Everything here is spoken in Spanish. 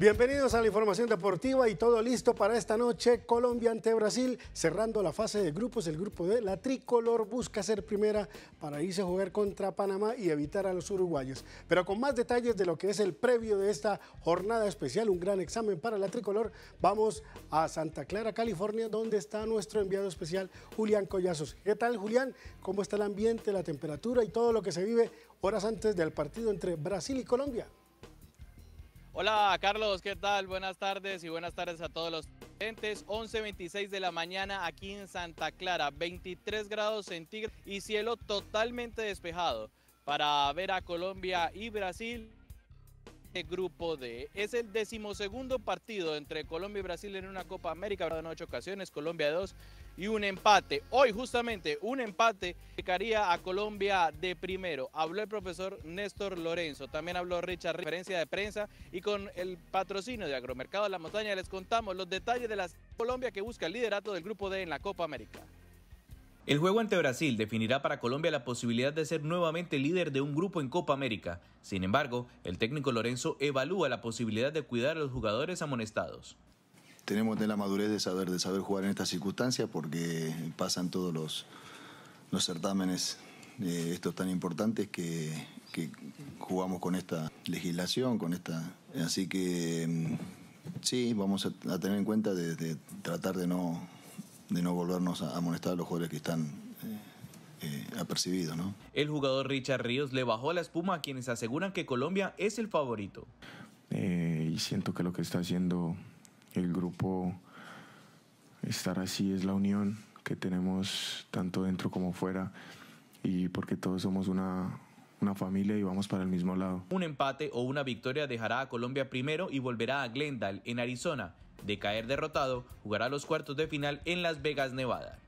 Bienvenidos a la información deportiva y todo listo para esta noche. Colombia ante Brasil, cerrando la fase de grupos. El grupo de la tricolor busca ser primera para irse a jugar contra Panamá y evitar a los uruguayos. Pero con más detalles de lo que es el previo de esta jornada especial, un gran examen para la tricolor, vamos a Santa Clara, California, donde está nuestro enviado especial Julián Collazos. ¿Qué tal, Julián? ¿Cómo está el ambiente, la temperatura y todo lo que se vive horas antes del partido entre Brasil y Colombia? Hola Carlos, ¿qué tal? Buenas tardes y buenas tardes a todos los presentes. 11.26 de la mañana aquí en Santa Clara, 23 grados centígrados y cielo totalmente despejado. Para ver a Colombia y Brasil, este grupo D. Es el decimosegundo partido entre Colombia y Brasil en una Copa América, en ocho ocasiones, Colombia dos y un empate. Hoy justamente un empate caría a Colombia de primero. Habló el profesor Néstor Lorenzo, también habló Richard, referencia de prensa y con el patrocinio de Agromercado de la Montaña les contamos los detalles de la Colombia que busca el liderato del grupo D en la Copa América. El juego ante Brasil definirá para Colombia la posibilidad de ser nuevamente líder de un grupo en Copa América. Sin embargo, el técnico Lorenzo evalúa la posibilidad de cuidar a los jugadores amonestados. Tenemos la madurez de saber, de saber jugar en estas circunstancias porque pasan todos los, los certámenes eh, estos tan importantes que, jugamos con esta legislación, con esta. Así que mm, sí, vamos a, tener en cuenta de tratar de no de no volvernos a, a molestar a los jugadores que están eh, eh, apercibidos. ¿no? El jugador Richard Ríos le bajó la espuma a quienes aseguran que Colombia es el favorito. Eh, y siento que lo que está haciendo el grupo, estar así es la unión que tenemos tanto dentro como fuera y porque todos somos una, una familia y vamos para el mismo lado. Un empate o una victoria dejará a Colombia primero y volverá a Glendale, en Arizona, de caer derrotado, jugará los cuartos de final en Las Vegas, Nevada.